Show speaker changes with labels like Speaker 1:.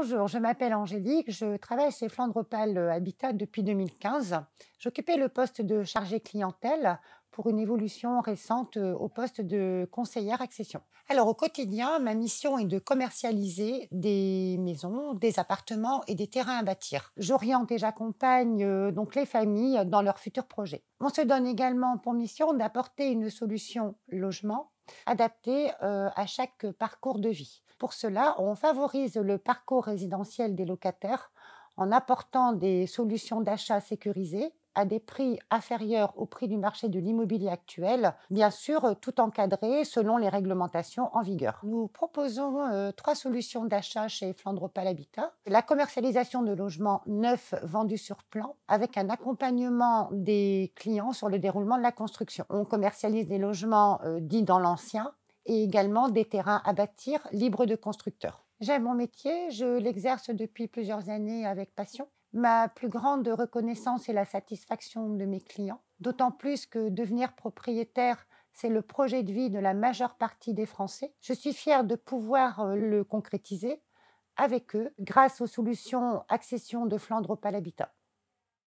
Speaker 1: Bonjour, je m'appelle Angélique, je travaille chez Flandre Pâle euh, Habitat depuis 2015. J'occupais le poste de chargée clientèle pour une évolution récente euh, au poste de conseillère accession. Alors au quotidien, ma mission est de commercialiser des maisons, des appartements et des terrains à bâtir. J'oriente et j'accompagne euh, donc les familles dans leurs futurs projets. On se donne également pour mission d'apporter une solution logement adapté euh, à chaque parcours de vie. Pour cela, on favorise le parcours résidentiel des locataires en apportant des solutions d'achat sécurisées à des prix inférieurs au prix du marché de l'immobilier actuel, bien sûr euh, tout encadré selon les réglementations en vigueur. Nous proposons euh, trois solutions d'achat chez Flandropal Habitat. La commercialisation de logements neufs vendus sur plan avec un accompagnement des clients sur le déroulement de la construction. On commercialise des logements euh, dits dans l'ancien et également des terrains à bâtir libres de constructeurs. J'aime mon métier, je l'exerce depuis plusieurs années avec passion ma plus grande reconnaissance est la satisfaction de mes clients, d'autant plus que devenir propriétaire, c'est le projet de vie de la majeure partie des Français. Je suis fière de pouvoir euh, le concrétiser avec eux grâce aux solutions Accession de Flandre au Habitat.